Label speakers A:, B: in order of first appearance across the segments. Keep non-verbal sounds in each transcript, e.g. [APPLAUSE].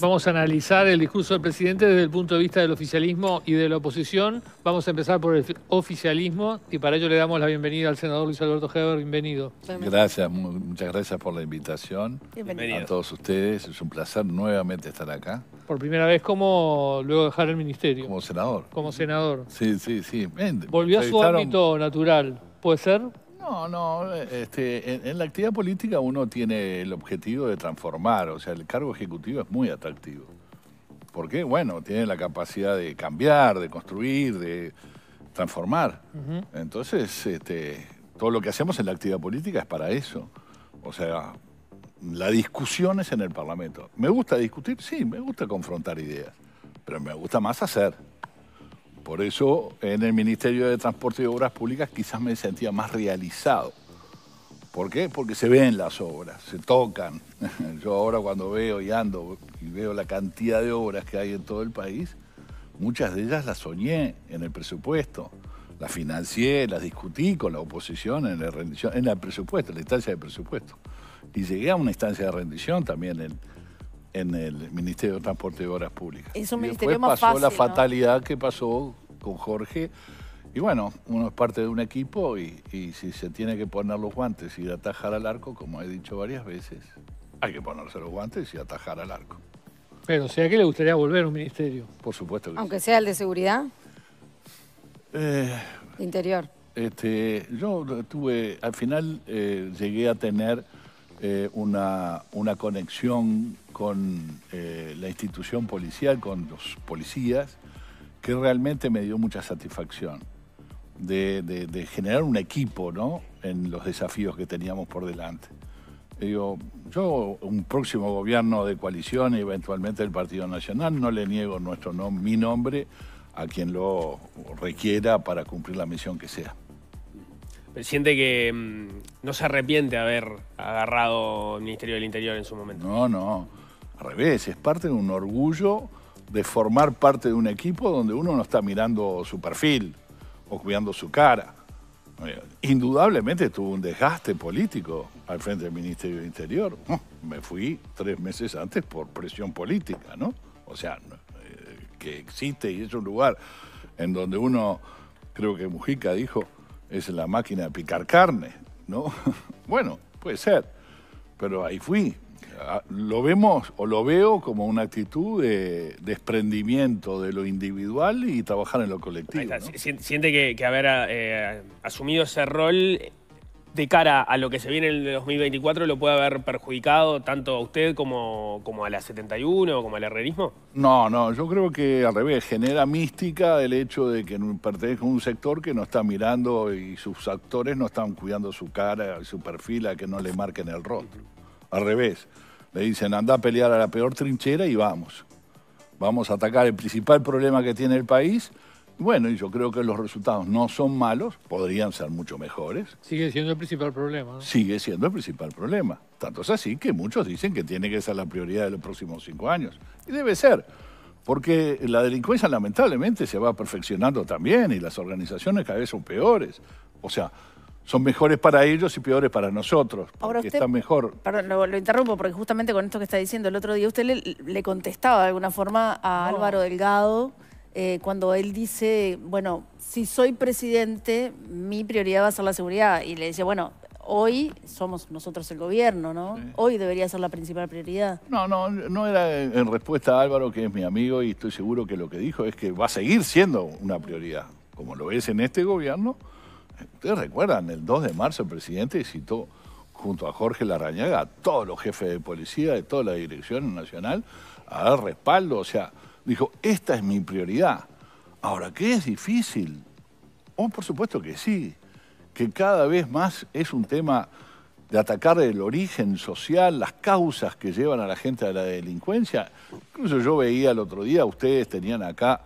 A: Vamos. a analizar el discurso del presidente desde el punto de vista del oficialismo y de la oposición. Vamos a empezar por el oficialismo y para ello le damos la bienvenida al senador Luis Alberto Heber. Bienvenido.
B: Gracias, muchas gracias por la invitación. Bienvenido. A todos ustedes. Es un placer nuevamente estar acá.
A: Por primera vez como luego dejar el ministerio. Como senador. Como senador. Sí, sí, sí. Volvió a su ámbito natural. ¿Puede ser?
B: No, no,
A: este,
B: en, la actividad política uno tiene el objetivo de transformar, o sea, el cargo ejecutivo es muy atractivo. ¿Por qué? Bueno, tiene la capacidad de cambiar, de construir, de transformar. Entonces, este, todo lo que hacemos en la actividad política es para eso. O sea, la discusión es en el Parlamento. ¿Me gusta discutir? Sí, me gusta confrontar ideas, pero me gusta más hacer. Por eso en el Ministerio de Transporte y Obras Públicas quizás me sentía más realizado. ¿Por qué? Porque se ven las obras, se tocan. [LAUGHS] Yo ahora cuando veo y ando y veo la cantidad de obras que hay en todo el país, muchas de ellas las soñé en el presupuesto, las financié, las discutí con la oposición en la rendición, en el presupuesto, en la instancia de presupuesto. Y llegué a una instancia de rendición también en, en el Ministerio de Transporte de Obras Públicas. Es un y ministerio más pasó la fatalidad que pasó con Jorge. Y bueno, uno es parte de un equipo y, si se tiene que poner los guantes y atajar al arco, como he dicho varias veces, hay que ponerse los guantes y atajar al arco.
A: Pero, si a ¿qué le gustaría volver un ministerio? Por
B: supuesto que
C: Aunque sea el de seguridad. Eh, interior.
B: Este, yo tuve, al final eh, llegué a tener eh, una, una conexión con eh, la institución policial, con los policías, que realmente me dio mucha satisfacción de, generar un equipo ¿no? en los desafíos que teníamos por delante. Digo, yo un próximo gobierno de coalición, eventualmente del Partido Nacional, no le niego nuestro nom mi nombre a quien lo requiera para cumplir la misión que sea.
D: Siente que mm, no se arrepiente de haber agarrado el Ministerio del Interior en su momento. No,
B: no. Al revés, es parte de un orgullo de formar parte de un equipo donde uno no está mirando su perfil o cuidando su cara. Eh, indudablemente tuvo un desgaste político al frente del Ministerio del Interior. Me fui tres meses antes por presión política, ¿no? O sea, eh, que existe y es un lugar en donde uno, creo que Mujica dijo, es la máquina de picar carne, ¿no? [LAUGHS] bueno, puede ser, pero ahí fui, lo vemos o lo veo como una actitud de desprendimiento de lo individual y trabajar en lo colectivo.
D: Siente que, haber eh, asumido ese rol de cara a lo que se viene en el 2024 lo puede haber perjudicado tanto a usted como, como a la 71 o como al herrerismo?
B: No, no, yo creo que al revés, genera mística el hecho de que pertenezco a un sector que no está mirando y sus actores no están cuidando su cara, su perfil, a que no le marquen el rostro. Al revés, le dicen, anda a pelear a la peor trinchera y vamos. Vamos a atacar el principal problema que tiene el país. Bueno, y yo creo que los resultados no son malos, podrían ser mucho mejores.
A: Sigue siendo el principal problema.
B: Sigue siendo el principal problema. Tanto es así que muchos dicen que tiene que ser la prioridad de los próximos cinco años. Y debe ser, porque la delincuencia lamentablemente se va perfeccionando también y las organizaciones cada vez son peores. O sea, son mejores para ellos y peores para nosotros, Ahora usted, está mejor.
E: Perdón, lo, interrumpo, porque justamente con esto que está diciendo, el otro día usted le, contestaba de alguna forma a Álvaro Delgado eh, cuando él dice, bueno, si soy presidente, mi prioridad va a ser la seguridad. Y le decía, bueno, hoy somos nosotros el gobierno, ¿no? Hoy debería ser la principal prioridad. No, no,
B: no era en respuesta a Álvaro, que es mi amigo, y estoy seguro que lo que dijo es que va a seguir siendo una prioridad, como lo es en este gobierno Ustedes recuerdan, el 2 de marzo el presidente citó junto a Jorge Larrañaga a todos los jefes de policía de toda la dirección nacional a dar respaldo, o sea, dijo, esta es mi prioridad. Ahora, ¿qué es difícil? Oh, por supuesto que sí, que cada vez más es un tema de atacar el origen social, las causas que llevan a la gente a la delincuencia. Incluso yo veía el otro día, ustedes tenían acá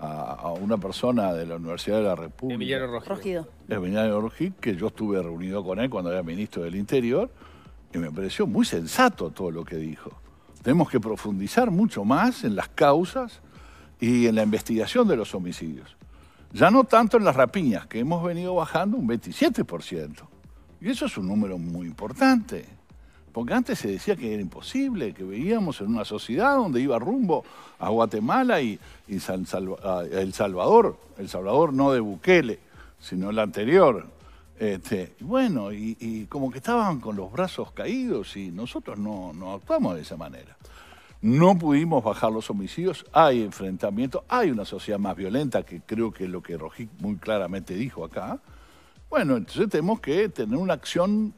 B: a, una persona de la Universidad de la República.
D: Emiliano Rogido.
B: Emiliano que yo estuve reunido con él cuando era ministro del Interior, y me pareció muy sensato todo lo que dijo. Tenemos que profundizar mucho más en las causas y en la investigación de los homicidios. Ya no tanto en las rapiñas, que hemos venido bajando un 27%. Y eso es un número muy importante. Porque antes se decía que era imposible, que veíamos en una sociedad donde iba rumbo a Guatemala y, El Salvador, El Salvador no de Bukele, sino el anterior. Este, bueno, y, como que estaban con los brazos caídos y nosotros no, actuamos de esa manera. No pudimos bajar los homicidios, hay enfrentamiento, hay una sociedad más violenta, que creo que es lo que Rojic muy claramente dijo acá. Bueno, entonces tenemos que tener una acción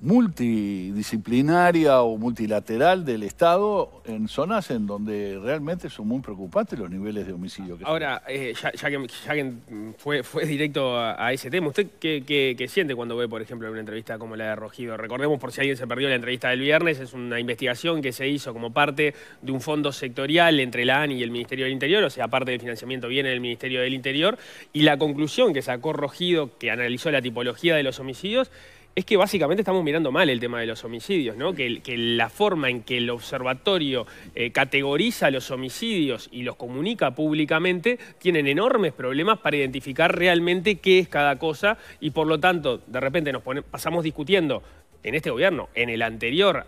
B: multidisciplinaria o multilateral del Estado en zonas en donde realmente son muy preocupantes los niveles de homicidio. Que
D: Ahora, eh, ya, que, ya que fue, fue, directo a, ese tema, ¿usted qué, qué, siente cuando ve, por ejemplo, una entrevista como la de Rogido? Recordemos, por si alguien se perdió la entrevista del viernes, es una investigación que se hizo como parte de un fondo sectorial entre la ANI y el Ministerio del Interior, o sea, parte del financiamiento viene del Ministerio del Interior, y la conclusión que sacó Rogido, que analizó la tipología de los homicidios, es que básicamente estamos mirando mal el tema de los homicidios, ¿no? Que, la forma en que el observatorio eh, categoriza los homicidios y los comunica públicamente tienen enormes problemas para identificar realmente qué es cada cosa y por lo tanto, de repente nos pasamos discutiendo en este gobierno, en el anterior,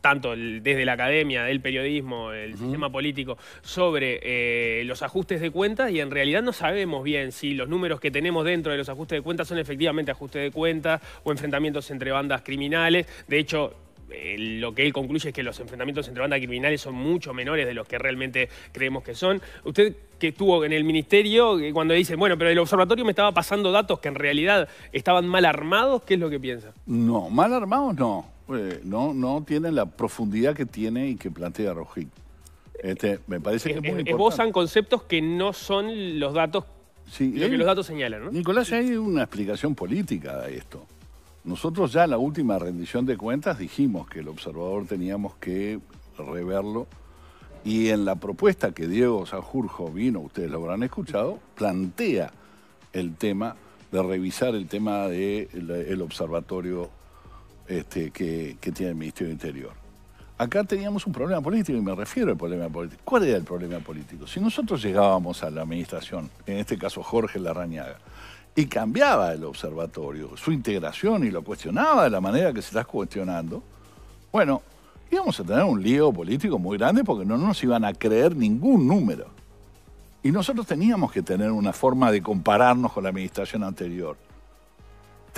D: tanto desde la academia, del periodismo, el sistema político, sobre eh, los ajustes de cuentas y en realidad no sabemos bien si los números que tenemos dentro de los ajustes de cuentas son efectivamente ajustes de cuentas o enfrentamientos entre bandas criminales. De hecho, eh, lo que él concluye es que los enfrentamientos entre bandas criminales son mucho menores de los que realmente creemos que son. Usted que estuvo en el ministerio, eh, cuando dice, bueno, pero el observatorio me estaba pasando datos que en realidad estaban mal armados, ¿qué es lo que piensa?
B: No, mal armados no. Eh, no, no tiene la profundidad que tiene y que plantea Rojín. Este, me parece que es eh, muy eh, Esbozan
D: conceptos que no son los datos, sí, lo que los datos señalan.
B: ¿no? Nicolás, hay una explicación política a esto. Nosotros ya en la última rendición de cuentas dijimos que el observador teníamos que reverlo y en la propuesta que Diego Sanjurjo vino, ustedes lo habrán escuchado, plantea el tema de revisar el tema del de el observatorio este, que, tiene el Ministerio del Interior. Acá teníamos un problema político, y me refiero al problema político. ¿Cuál era el problema político? Si nosotros llegábamos a la administración, en este caso Jorge Larrañaga, y cambiaba el observatorio, su integración, y lo cuestionaba de la manera que se está cuestionando, bueno, íbamos a tener un lío político muy grande porque no nos iban a creer ningún número. Y nosotros teníamos que tener una forma de compararnos con la administración anterior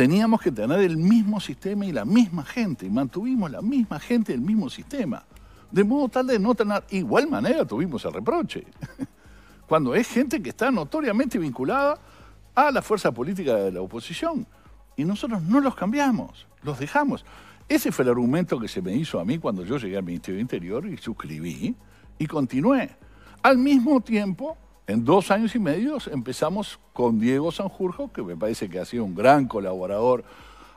B: teníamos que tener el mismo sistema y la misma gente, y mantuvimos la misma gente y el mismo sistema. De modo tal de no tener, igual manera tuvimos el reproche, [LAUGHS] cuando es gente que está notoriamente vinculada a la fuerza política de la oposición. Y nosotros no los cambiamos, los dejamos. Ese fue el argumento que se me hizo a mí cuando yo llegué al Ministerio de Interior y suscribí y continué. Al mismo tiempo en dos años y medio empezamos con Diego Sanjurjo, que me parece que ha sido un gran colaborador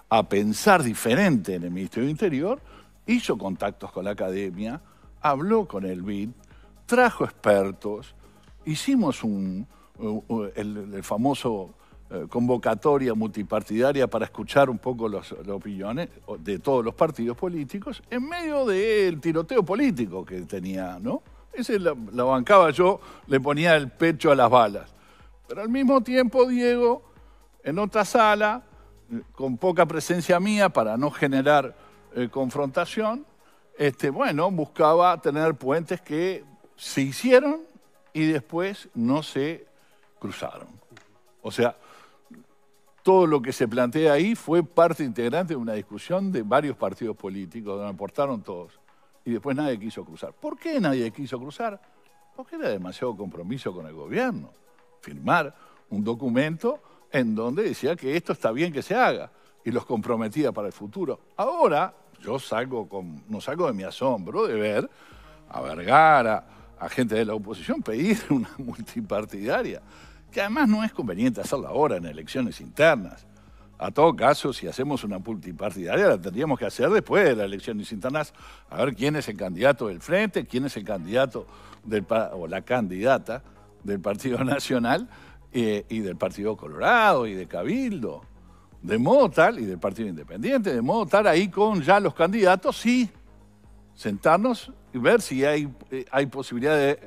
B: a pensar diferente en el Ministerio del Interior, hizo contactos con la academia, habló con el BID, trajo expertos, hicimos un, el, el famoso eh, convocatoria multipartidaria para escuchar un poco las opiniones de todos los partidos políticos en medio del tiroteo político que tenía, ¿no? Ese la, bancaba yo, le ponía el pecho a las balas. Pero al mismo tiempo, Diego, en otra sala, con poca presencia mía para no generar eh, confrontación, este, bueno, buscaba tener puentes que se hicieron y después no se cruzaron. O sea, todo lo que se plantea ahí fue parte integrante de una discusión de varios partidos políticos, donde aportaron todos y después nadie quiso cruzar. ¿Por qué nadie quiso cruzar? Porque era demasiado compromiso con el gobierno. Firmar un documento en donde decía que esto está bien que se haga y los comprometía para el futuro. Ahora yo salgo con, no salgo de mi asombro de ver a Vergara, a gente de la oposición pedir [LAUGHS] una multipartidaria, que además no es conveniente hacerla ahora en elecciones internas. A todo caso, si hacemos una multipartidaria, la tendríamos que hacer después de la elección de a ver quién es el candidato del frente, quién es el candidato del, o la candidata del Partido [LAUGHS] Nacional eh, y del Partido Colorado y de Cabildo. De modo tal, y del Partido Independiente, de modo tal, ahí con ya los candidatos, sí, sentarnos y ver si hay, eh, hay posibilidad de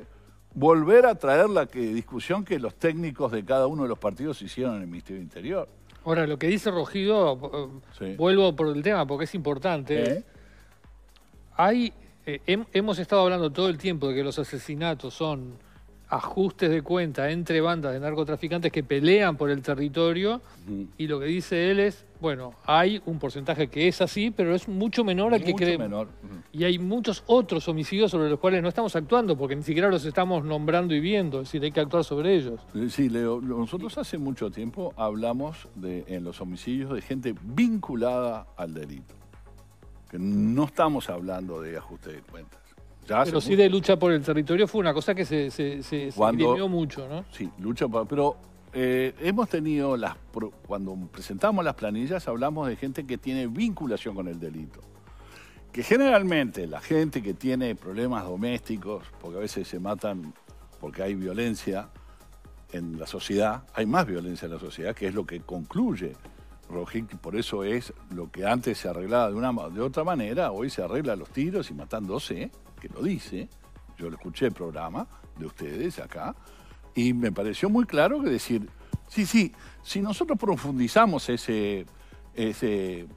B: volver a traer la discusión que los técnicos de cada uno de los
A: partidos hicieron en el Ministerio Interior. Ahora, lo que dice Rogido, eh, vuelvo por el tema porque es importante. Hay, eh, hemos estado hablando todo el tiempo de que los asesinatos son ajustes de cuenta entre bandas de narcotraficantes que pelean por el territorio y lo que dice él es, bueno, hay un porcentaje que es así, pero es mucho menor al que creemos. menor. Y hay muchos otros homicidios sobre los cuales no estamos actuando, porque ni siquiera los estamos nombrando y viendo, es decir, hay que actuar sobre ellos. Eh, sí, Leo, nosotros
B: hace mucho tiempo hablamos de, en los homicidios de gente vinculada al delito, que no estamos hablando de ajuste de cuentas. pero sí de
A: lucha por el territorio fue una cosa que se, se, se,
B: mucho, ¿no? Sí, lucha por... Pero eh, hemos tenido las. Cuando presentamos las planillas, hablamos de gente que tiene vinculación con el delito. Que generalmente la gente que tiene problemas domésticos, porque a veces se matan porque hay violencia en la sociedad, hay más violencia en la sociedad, que es lo que concluye que por eso es lo que antes se arreglaba de, una, de otra manera, hoy se arregla los tiros y matándose, que lo dice, yo lo escuché el programa de ustedes acá, y me pareció muy claro que decir, sí, sí, si nosotros profundizamos ese, ese,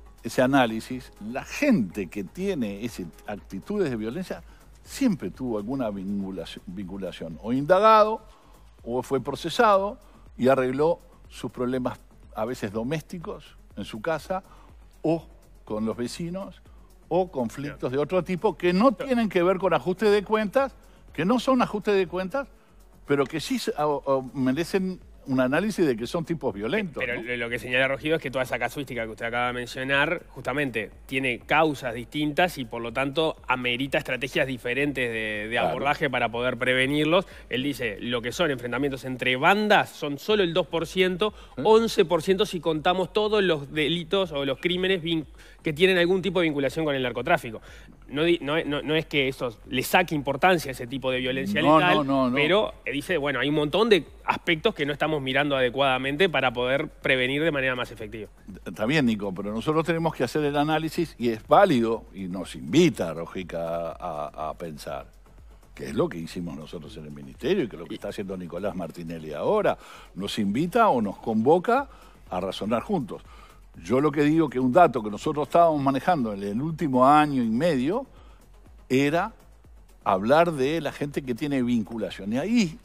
B: análisis, la gente que tiene ese actitudes de violencia siempre tuvo alguna vinculación, o indagado, o fue procesado y arregló sus problemas a veces domésticos en su casa, o con los vecinos, o conflictos de otro tipo que no tienen que ver con ajuste de cuentas, que no son ajuste de cuentas, pero que sí merecen un análisis de que son tipos violentos.
D: Pero lo que señala Rogido es que toda esa casuística que usted acaba de mencionar, justamente, tiene causas distintas y por lo tanto amerita estrategias diferentes de, abordaje para poder prevenirlos. Él dice, lo que son enfrentamientos entre bandas son solo el 2%, 11% ¿Eh? si contamos todos los delitos o los crímenes que tienen algún tipo de vinculación con el narcotráfico no, no, no, es que eso le saque importancia a ese tipo de violencia no, pero eh, dice, bueno, hay un montón de aspectos que no estamos mirando adecuadamente para poder prevenir de manera más efectiva.
B: Está bien, Nico, pero nosotros tenemos que hacer el análisis y es válido y nos invita, Rojica, a, a pensar que es lo que hicimos nosotros en el Ministerio y que lo que está haciendo Nicolás Martinelli ahora, nos invita o nos convoca a razonar juntos. Yo lo que digo que un dato que nosotros estábamos manejando en el último año y medio era hablar de la gente que tiene vinculación. Y ahí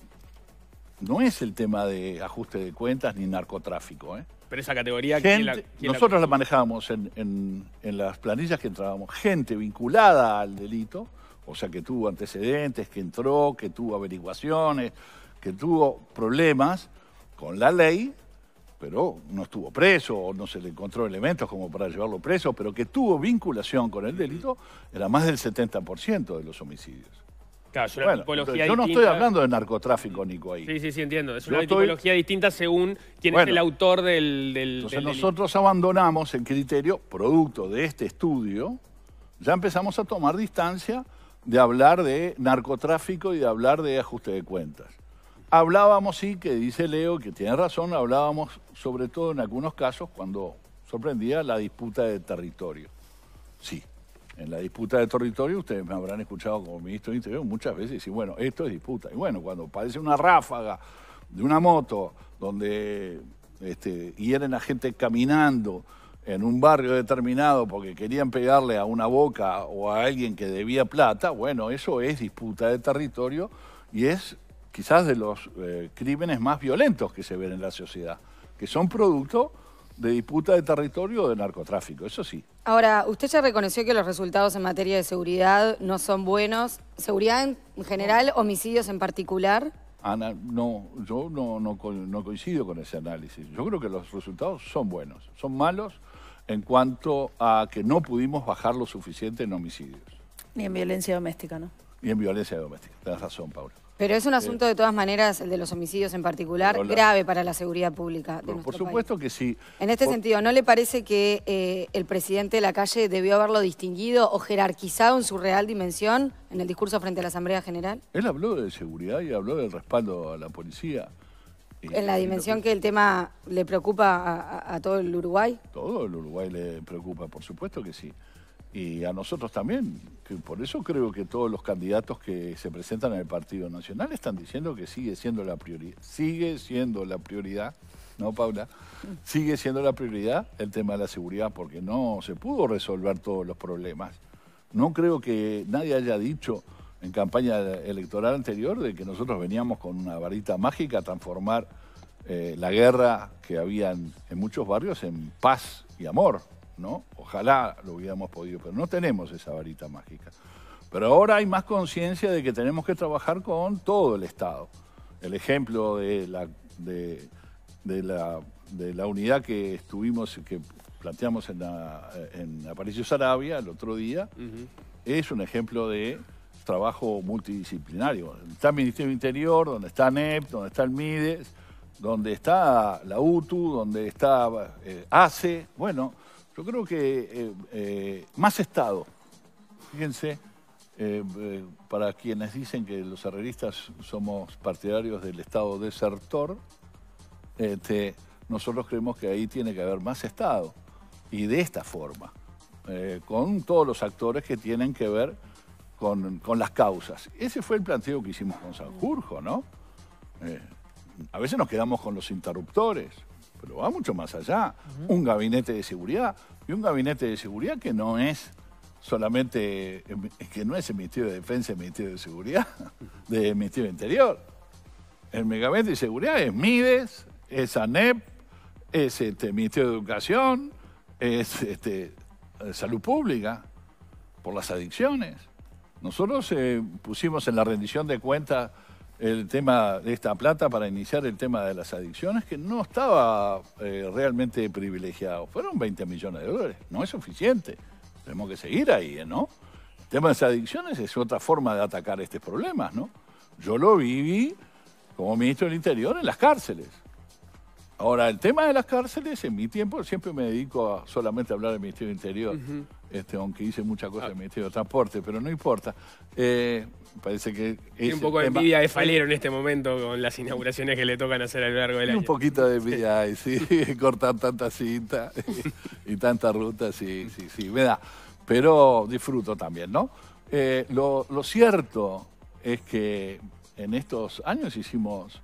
B: no es el tema de ajuste de cuentas ni narcotráfico. ¿eh?
D: Pero esa categoría... que nosotros
B: la, manejábamos en, en, las planillas que entrábamos. Gente vinculada al delito, o sea, que tuvo antecedentes, que entró, que tuvo averiguaciones, que tuvo problemas con la ley pero no estuvo preso o no se le encontró elementos como para llevarlo preso, pero que tuvo vinculación con el delito, era más del 70% de los homicidios.
D: Claro, es una tipología yo no estoy hablando
B: de narcotráfico, Nico, ahí.
D: Sí, sí, sí, entiendo. Es una tipología distinta según quién es el autor del... del entonces nosotros
B: abandonamos el criterio, producto de este estudio, ya empezamos a tomar distancia de hablar de narcotráfico y de hablar de ajuste de cuentas. Hablábamos, sí, que dice Leo, que tiene razón, hablábamos sobre todo en algunos casos cuando sorprendía la disputa de territorio. Sí, en la disputa de territorio ustedes me habrán escuchado como ministro de Interior muchas veces y bueno, esto es disputa. Y bueno, cuando parece una ráfaga de una moto donde este, hieren a gente caminando en un barrio determinado porque querían pegarle a una boca o a alguien que debía plata, bueno, eso es disputa de territorio y es quizás de los eh, crímenes más violentos que se ven en la sociedad, que son producto de disputa de territorio o de narcotráfico, eso sí.
C: Ahora, usted ya reconoció que los resultados en materia de seguridad no son buenos. ¿Seguridad en general, homicidios en particular?
B: Ana, no, yo no, no coincido con ese análisis. Yo creo que los resultados son buenos, son malos en cuanto a que no pudimos bajar lo suficiente en homicidios.
E: Ni en violencia doméstica, ¿no?
B: Ni en violencia doméstica, tenés razón, Paula.
C: Pero es un asunto, de todas maneras, el de los homicidios en particular, grave para la seguridad pública de Por
B: supuesto que sí.
C: En este sentido, ¿no le parece que eh, el presidente de la calle debió haberlo distinguido o jerarquizado en su real dimensión en el discurso frente a la Asamblea General?
B: Él habló de seguridad y habló del respaldo a la policía. ¿En la dimensión que... el tema le
C: preocupa a todo el Uruguay?
B: Todo el Uruguay le preocupa, por supuesto que sí y a nosotros también. Que por eso creo que todos los candidatos que se presentan en el Partido Nacional están diciendo que sigue siendo la prioridad. Sigue siendo la prioridad, ¿no, Paula? Sigue siendo la prioridad el tema de la seguridad porque no se pudo resolver todos los problemas. No creo que nadie haya dicho en campaña electoral anterior de que nosotros veníamos con una varita mágica a transformar eh, la guerra que había en muchos barrios en paz y amor. ¿no? Ojalá lo hubiéramos podido, pero no tenemos esa varita mágica. Pero ahora hay más conciencia de que tenemos que trabajar con todo el Estado. El ejemplo de la, de, la, de la unidad que estuvimos, que planteamos en, Aparicio Sarabia el otro día, es un ejemplo de trabajo multidisciplinario. Está el Ministerio del Interior, donde está NEP, donde está el MIDES, donde está la UTU, donde está eh, ACE. Bueno, yo creo que eh, eh, más Estado. Fíjense, eh, para quienes dicen que los herreristas somos partidarios del Estado desertor, este, nosotros creemos que ahí tiene que haber más Estado. Y de esta forma, con todos los actores que tienen que ver con, con, las causas. Ese fue el planteo que hicimos con Sanjurjo, ¿no? a veces nos quedamos con los interruptores pero va mucho más allá. Un gabinete de seguridad y un gabinete de seguridad que no es solamente, em, que no es el Ministerio de Defensa, el Ministerio de Seguridad, [LAUGHS] del Ministerio de Interior. El gabinete de seguridad es MIDES, es ANEP, es este Ministerio de Educación, es este, eh, Salud Pública, por las adicciones. Nosotros eh, pusimos en la rendición de cuentas el tema de esta plata para iniciar el tema de las adicciones, que no estaba eh, realmente privilegiado. Fueron 20 millones de dólares, no es suficiente. Tenemos que seguir ahí, ¿eh? ¿no? El tema de las adicciones es otra forma de atacar estos problemas, ¿no? Yo lo viví como ministro del Interior en las cárceles. Ahora, el tema de las cárceles, en mi tiempo siempre me dedico a solamente a hablar del Ministerio del Interior. Este, aunque hice muchas cosas en el ah. Ministerio de Transporte, pero no importa. Eh, parece que... Tiene un poco de envidia de [LAUGHS] Falero
D: en este momento con las inauguraciones que le tocan hacer a lo largo del año. Un
B: poquito de [LAUGHS] envidia, sí, [LAUGHS] cortar tanta cinta y, tantas tanta ruta, sí, sí, sí, me da. Pero disfruto también, ¿no? Eh, lo, cierto es que en estos años hicimos,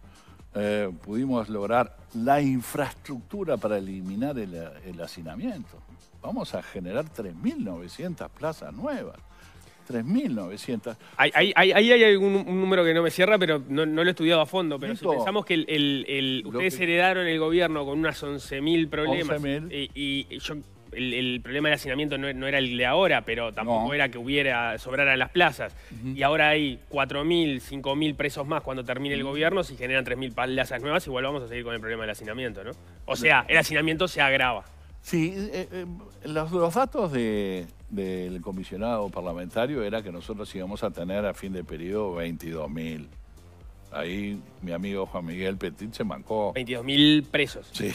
B: eh, pudimos lograr la infraestructura para eliminar el, el hacinamiento vamos a generar 3.900 plazas nuevas. 3.900.
D: Ahí hay, hay, hay, hay un, número que no me cierra, pero no, lo he estudiado a fondo. Pero si pensamos que el, ustedes heredaron el gobierno con unas 11.000 problemas. y, yo, el, problema del hacinamiento no, era el de ahora, pero tampoco era que hubiera sobraran las plazas. Y ahora hay 4.000, 5.000 presos más cuando termine el gobierno. Si generan 3.000 plazas nuevas, igual vamos a seguir con el problema del hacinamiento, ¿no? O sea, el hacinamiento se agrava.
B: Sí, eh, eh, los, datos del comisionado parlamentario era que nosotros íbamos a tener a fin de periodo 22.000. Ahí mi amigo Juan Miguel Petit se mancó. mil presos. Sí,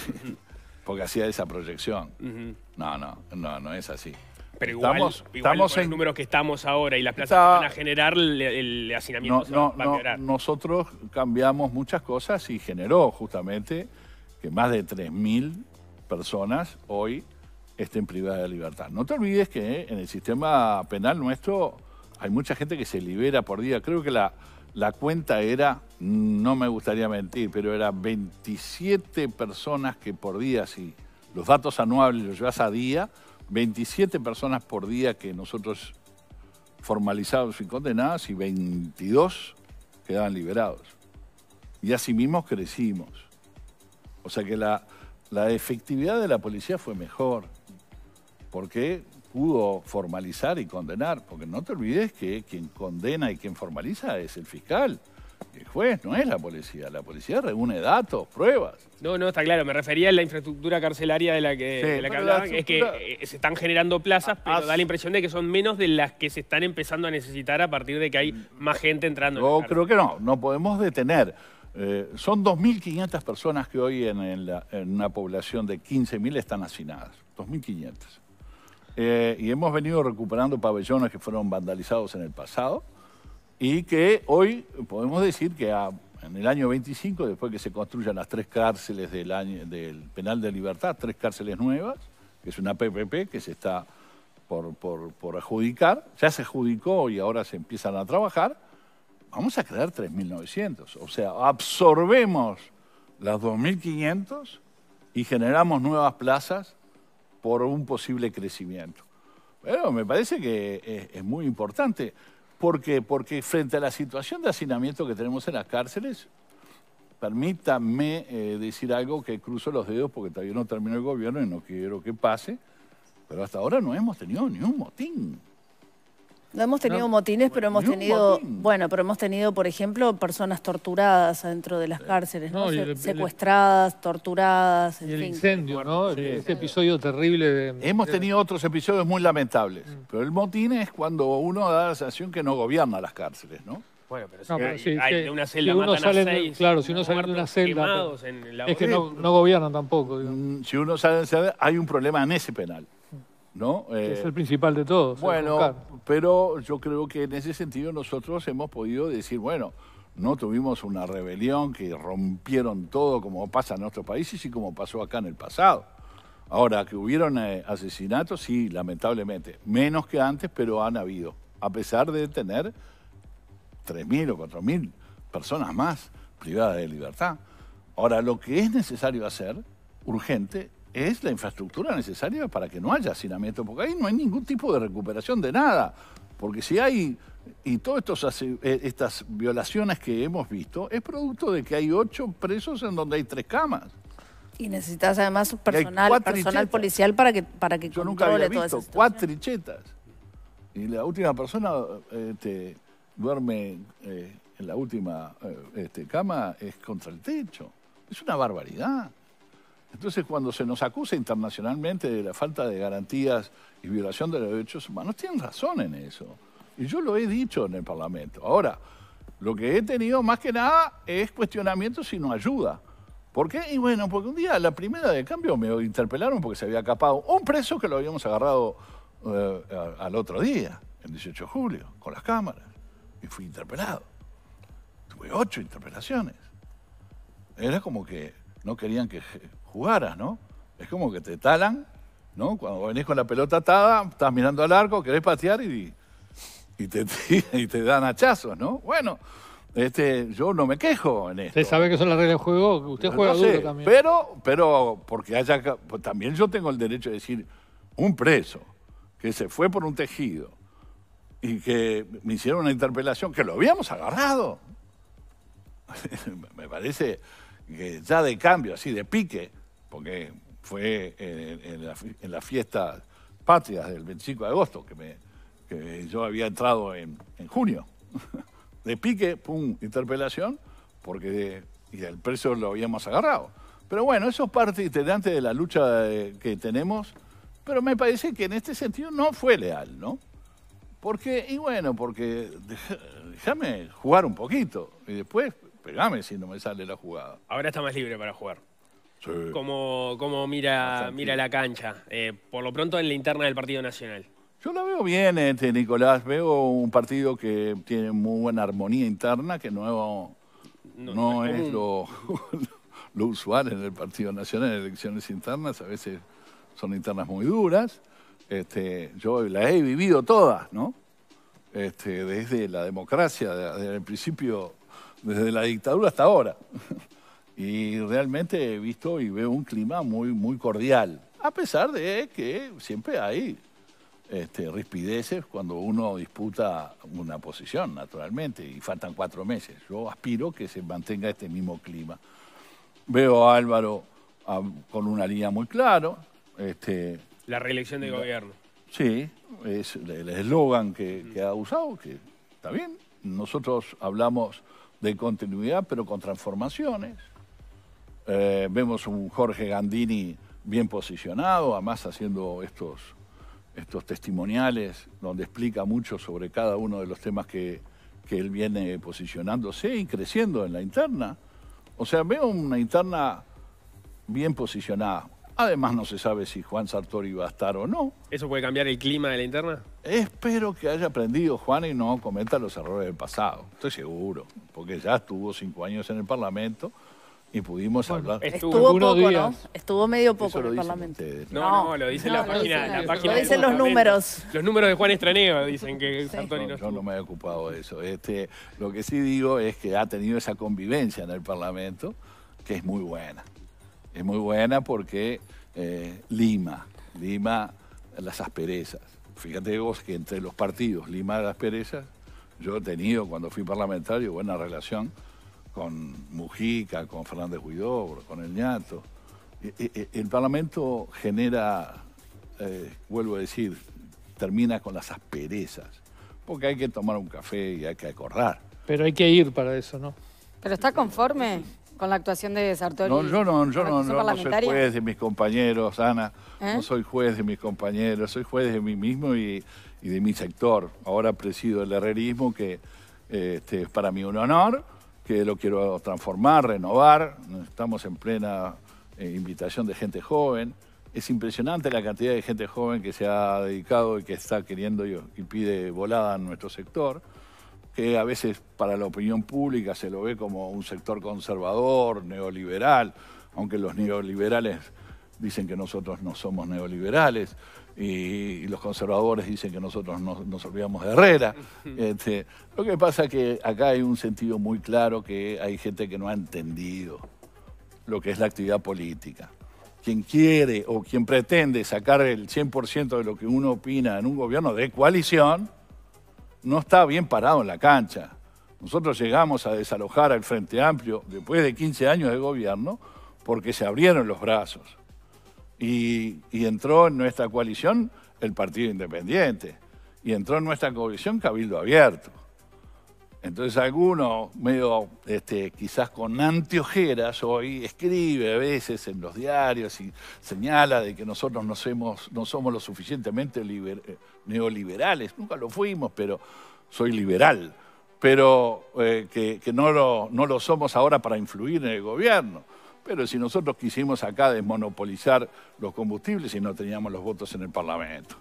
B: porque hacía esa proyección. No, no, no, no es así. Pero igual, estamos, en...
D: números que estamos ahora y las plazas que van a generar, el, hacinamiento
B: va a nosotros cambiamos muchas cosas y generó justamente que más de 3.000 personas hoy estén privadas de libertad. No te olvides que eh, en el sistema penal nuestro hay mucha gente que se libera por día. Creo que la, la cuenta era, no me gustaría mentir, pero era 27 personas que por día, si los datos anuales los llevas a día, 27 personas por día que nosotros formalizados y condenadas y 22 quedaban liberados. Y así mismo crecimos. O sea que la, la efectividad de la policía fue mejor, porque pudo formalizar y condenar, porque no te olvides que quien condena y quien formaliza es el fiscal. El juez no es la policía, la policía reúne datos, pruebas.
D: No, no, está claro, me refería a la infraestructura carcelaria de la que, es que eh, se están generando plazas, ah, pero ah, da la impresión de que son menos de las que se están empezando a necesitar a partir de que hay mm, más gente entrando. No, creo
B: que no, no podemos detener. Eh, son 2.500 personas que hoy en, una población de 15.000 están hacinadas. 2.500. Eh, y hemos venido recuperando pabellones que fueron vandalizados en el pasado y que hoy podemos decir que en el año 25, después que se construyan las tres cárceles del, año, del penal de libertad, tres cárceles nuevas, que es una PPP que se está por adjudicar, ya se adjudicó y ahora se empiezan a trabajar, vamos a crear 3.900. O sea, absorbemos las 2.500 y generamos nuevas plazas por un posible crecimiento. Bueno, me parece que es, muy importante. ¿Por Porque frente a la situación de hacinamiento que tenemos en las cárceles, permítanme eh, decir algo que cruzo los dedos porque todavía no terminó el gobierno y no quiero que pase, pero hasta ahora no hemos tenido ni un
D: motín.
E: No hemos tenido motines, pero hemos tenido, bueno, pero hemos tenido, por ejemplo, personas torturadas dentro de las eh, cárceles, secuestradas, torturadas,
A: y el incendio, ¿no? Eh, ese episodio terrible. hemos tenido otros episodios muy lamentables, mm.
B: pero el motín es cuando uno da la sensación que no gobierna las cárceles, ¿no?
D: Bueno, pero si, hay, una celda si uno a seis, Claro, si uno sale de una celda, es que no,
B: no gobiernan tampoco. Mm, si uno sale de celda, hay un problema en ese penal es eh, el principal de todos. Bueno, pero yo creo que en ese sentido nosotros hemos podido decir, bueno, no tuvimos una rebelión que rompieron todo como pasa en nuestros países y como pasó acá en el pasado. Ahora, que hubieron eh, asesinatos, sí, lamentablemente, menos que antes, pero han habido, a pesar de tener 3.000 o 4.000 personas más privadas de libertad. Ahora, lo que es necesario hacer, urgente, es la infraestructura necesaria para que no haya hacinamiento, porque ahí no hay ningún tipo de recuperación de nada. Porque si hay, y todas eh, estas violaciones que hemos visto, es producto de que hay ocho presos en donde hay tres camas.
E: Y necesitas además personal, personal policial para que, para que Yo nunca había visto
B: trichetas. Y la última persona este, duerme eh, en la última eh, este, cama es contra el techo. Es una barbaridad. Entonces, cuando se nos acusa internacionalmente de la falta de garantías y violación de los derechos humanos, tienen razón en eso. Y yo lo he dicho en el Parlamento. Ahora, lo que he tenido más que nada es cuestionamiento si no ayuda. ¿Por qué? Y bueno, porque un día, la primera de cambio, me interpelaron porque se había capado un preso que lo habíamos agarrado eh, al otro día, el 18 de julio, con las cámaras. Y fui interpelado. Tuve ocho interpelaciones. Era como que no querían que jugaras, ¿no? Es como que te talan, ¿no? Cuando venís con la pelota atada, estás mirando al arco, querés patear y, [LAUGHS] te, dan hachazos, ¿no? Bueno, este, yo no me quejo en esto. Usted sabe que son las reglas del
A: juego, usted juega duro también.
B: Pero, pero porque haya, pues también yo tengo el derecho de decir, un preso que se fue por un tejido y que me hicieron una interpelación, que lo habíamos agarrado. [LAUGHS] me parece que ya de cambio, así de pique, que fue en, la, fiesta patria patrias del 25 de agosto, que, me, que yo había entrado en, en junio. [LAUGHS] De pique, pum, interpelación, porque y el precio lo habíamos agarrado. Pero bueno, eso es parte integrante de la lucha que tenemos, pero me parece que en este sentido no fue leal, ¿no? Porque, y bueno, porque déjame jugar un poquito y después pegame si no me sale la jugada.
D: Ahora está más libre para jugar. Cómo, mira, mira la cancha, eh, por lo pronto en la interna del Partido Nacional.
B: Yo la veo bien, este, Nicolás. Veo un partido que tiene muy buena armonía interna, que no, no, es, [LAUGHS] lo, usual en el Partido Nacional. En elecciones internas a veces son internas muy duras. Este, yo las he vivido todas, ¿no? Este, desde la democracia, desde el principio, desde la dictadura hasta ahora. [LAUGHS] Y realmente he visto y veo un clima muy, muy cordial, a pesar de que siempre hay este, rispideces cuando uno disputa una posición, naturalmente, y faltan cuatro meses. Yo aspiro que se mantenga este mismo clima. Veo a Álvaro con una línea muy clara. Este,
D: la reelección de gobierno.
B: Sí, es el eslogan mm. que ha usado, que está bien. Nosotros hablamos de continuidad, pero con transformaciones. Eh, vemos un Jorge Gandini bien posicionado, además haciendo estos, testimoniales donde explica mucho sobre cada uno de los temas que, que él viene posicionándose y creciendo en la interna. O sea, veo una interna bien posicionada. Además, no se sabe si Juan Sartori va a estar o no.
D: ¿Eso puede cambiar el clima de la interna?
B: Espero que haya aprendido Juan y no cometa los errores del pasado. Estoy seguro, porque ya estuvo cinco años en el Parlamento y pudimos hablar. Estuvo, poco,
E: Estuvo medio poco en el Parlamento.
D: No, no, lo no, lo dicen, la página. Lo dicen los números.
B: Los números de Juan Estraneo dicen que Antonio no, Yo no me he ocupado de eso. Este, lo que sí digo es que ha tenido esa convivencia en el Parlamento que es muy buena. Es muy buena porque eh, Lima, Lima las asperezas. Fíjate vos que entre los partidos Lima las asperezas, yo he tenido cuando fui parlamentario buena relación con Mujica, con Fernández Huidobro, con El Ñato. Eh, eh, eh, el Parlamento genera, vuelvo a decir, termina con las asperezas, porque hay que tomar un café y hay que acordar.
A: Pero hay que ir
B: para eso, ¿no?
C: Pero está conforme con la actuación de Sartori. No, yo no, no, soy juez
B: de mis compañeros, Ana. No soy juez de mis compañeros, soy juez de mí mismo y, de mi sector. Ahora presido el herrerismo, que este, es para mí un honor que lo quiero transformar, renovar. Estamos en plena eh, invitación de gente joven. Es impresionante la cantidad de gente joven que se ha dedicado y que está queriendo y pide volada en nuestro sector, que a veces para la opinión pública se lo ve como un sector conservador, neoliberal, aunque los neoliberales dicen que nosotros no somos neoliberales y, los conservadores dicen que nosotros nos, olvidamos de Herrera. Este, lo que pasa es que acá hay un sentido muy claro que hay gente que no ha entendido lo que es la actividad política. Quien quiere o quien pretende sacar el 100% de lo que uno opina en un gobierno de coalición, no está bien parado en la cancha. Nosotros llegamos a desalojar al Frente Amplio después de 15 años de gobierno porque se abrieron los brazos. Y, entró en nuestra coalición el Partido Independiente. Y entró en nuestra coalición Cabildo Abierto. Entonces alguno, medio este, quizás con anteojeras hoy, escribe a veces en los diarios y señala de que nosotros no somos, lo suficientemente eh, neoliberales. Nunca lo fuimos, pero soy liberal. Pero eh, que, no lo somos ahora para influir en el gobierno. Pero si nosotros quisimos acá desmonopolizar los combustibles y no teníamos los votos en el Parlamento.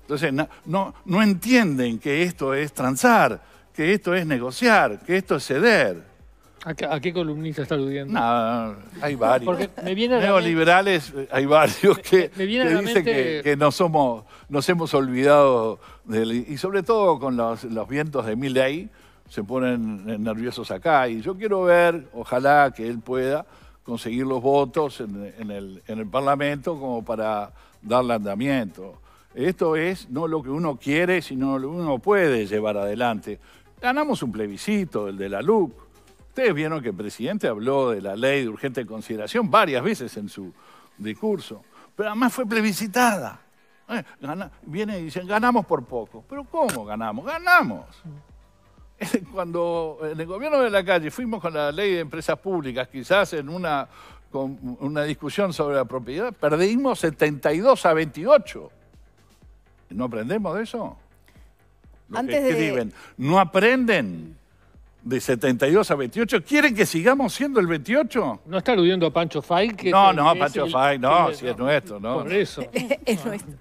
B: Entonces, no, entienden que esto es transar, que esto es negociar, que esto es ceder. ¿A qué, columnista está aludiendo? No, hay varios. Porque
A: me viene Neoliberales,
B: hay varios [LAUGHS] que, dicen que, somos, nos hemos olvidado, y sobre todo con los, los vientos de Milley, se ponen nerviosos acá, y yo quiero ver, ojalá que él pueda, conseguir los votos en, el, Parlamento como para darle andamiento. Esto es no lo que uno quiere, sino lo que uno puede llevar adelante. Ganamos un plebiscito, el de la LUC. Ustedes vieron que el presidente habló de la ley de urgente consideración varias veces en su discurso, pero además fue plebiscitada. Eh, Vienen y dicen, ganamos por poco. ¿Pero cómo ganamos? Ganamos. [LAUGHS] cuando en el gobierno de la calle fuimos con la ley de empresas públicas, quizás en una, una discusión sobre la propiedad, perdimos 72 a 28. ¿No aprendemos de
A: eso? que escriben.
B: No aprenden de 72 a 28. ¿Quieren que sigamos siendo el 28?
A: ¿No está aludiendo a Pancho Fay? Que no, no, Pancho
B: no, si es nuestro, ¿no? Por eso. [LAUGHS]
E: es nuestro.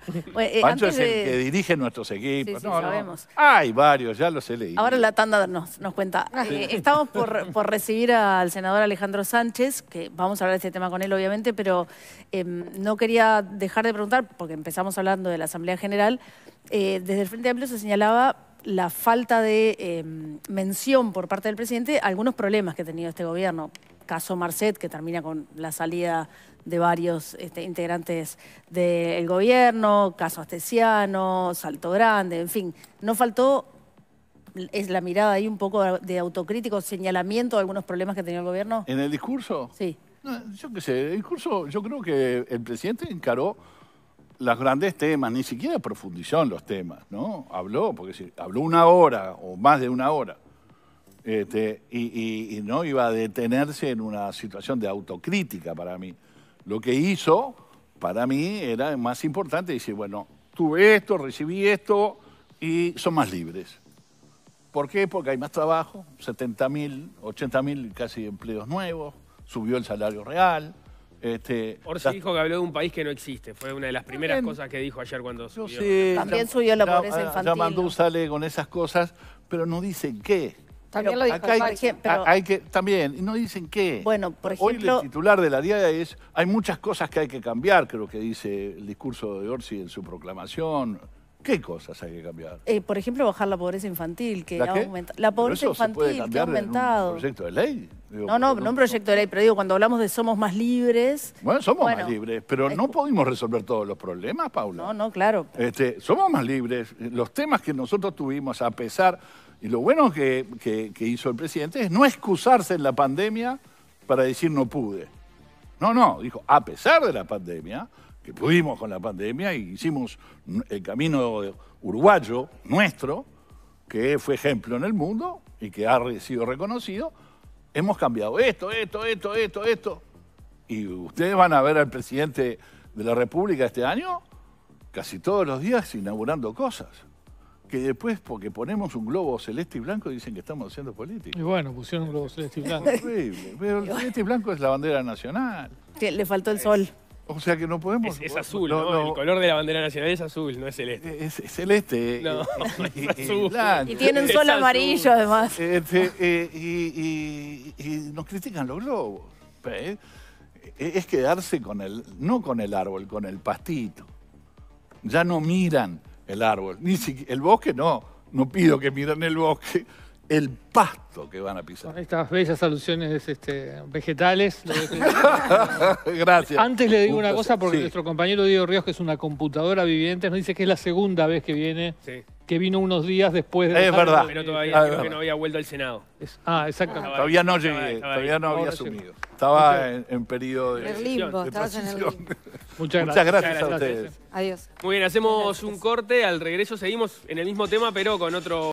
E: Eh, Pancho es el que
B: dirige nuestros equipos. Sí, sí, sabemos. Hay varios, ya los he leído.
E: Ahora la tanda nos, cuenta. Ah. Eh, estamos por, recibir al senador Alejandro Sánchez, que vamos a hablar de este tema con él, obviamente, pero em, no quería dejar de preguntar, porque empezamos hablando de la Asamblea General, eh, desde el Frente Amplio se señalaba la falta de em, mención por parte del presidente algunos problemas que ha tenido este gobierno. Caso Marcet, que termina con la salida de varios este, integrantes del gobierno, caso Astesiano, Salto Grande, en fin. No faltó es la mirada ahí un poco de autocrítico, señalamiento de algunos problemas que tenía el gobierno.
B: ¿En el discurso?
E: Sí. yo qué sé, el discurso, yo creo
B: que el presidente encaró los grandes temas, ni siquiera profundizó en los temas, ¿no? Habló, porque si, habló una hora o más de una hora. Este, y, no iba a detenerse en una situación de autocrítica para mí. Lo que hizo, para mí, era más importante decir, bueno, tuve esto, recibí esto y son más libres. ¿Por qué? Porque hay más trabajo, 70.000, 80.000 casi empleos nuevos, subió el salario real, este, Orsi dijo
D: que habló de un país que no existe. Fue una de las primeras cosas que dijo ayer cuando subió. También subió la, pobreza
B: eh, infantil. Ya Mandú sale con esas cosas, pero no dicen qué. También lo dijo. Hay, que, también, no dicen qué. Bueno, Hoy el titular de la diaria es, hay muchas cosas que hay que cambiar, creo que dice el discurso de Orsi en su proclamación. ¿Qué cosas hay que cambiar?
E: Eh, por ejemplo, bajar la pobreza infantil, que ¿La ha aumentado. La pobreza infantil, que ha aumentado. proyecto
B: de ley? no, no, no un
E: proyecto de ley, pero digo, cuando hablamos de somos más libres... Bueno, somos más
B: libres, pero no pudimos resolver todos los problemas, Paula.
E: No, no, claro.
B: Este, somos más libres. Los temas que nosotros tuvimos, a pesar... Y lo bueno que, que hizo el presidente es no excusarse en la pandemia para decir no pude. No, no, dijo, a pesar de la pandemia, que pudimos con la pandemia y hicimos el camino uruguayo nuestro, que fue ejemplo en el mundo y que ha sido reconocido, hemos cambiado esto, esto, esto, esto, esto. Y ustedes van a ver al presidente de la República este año casi todos los días inaugurando cosas. Que después, porque ponemos un globo celeste y blanco, dicen que estamos haciendo política.
A: Y bueno, pusieron un globo celeste y blanco. Es
B: Pero el celeste y blanco es la bandera nacional.
A: le faltó el sol.
B: O sea que no podemos.
D: Es, azul, no, El color de la bandera nacional es azul, no es celeste. Es, celeste.
A: Eh, no, eh, [LAUGHS] es azul.
D: Y
B: tiene un sol amarillo, además. Eh, este, y, nos critican los globos. Es quedarse con el, no con el árbol, con el pastito. Ya no miran el árbol. Ni si, el bosque no. No pido que miren el bosque el pasto que van a pisar.
A: estas bellas alusiones este, vegetales. [LAUGHS] Gracias. Antes le digo una cosa, porque nuestro compañero Diego Ríos, que es una computadora viviente, nos dice que es la segunda vez que viene, que vino unos días después de... verdad. Pero todavía ah, que no
D: había vuelto al Senado. ah, exactamente. todavía no llegué, todavía no había asumido. Estaba en, periodo de... El limbo, en el limbo.
A: Muchas gracias. Muchas a ustedes.
D: Adiós. Muy bien, hacemos un corte, al regreso seguimos en el mismo tema, pero con otro...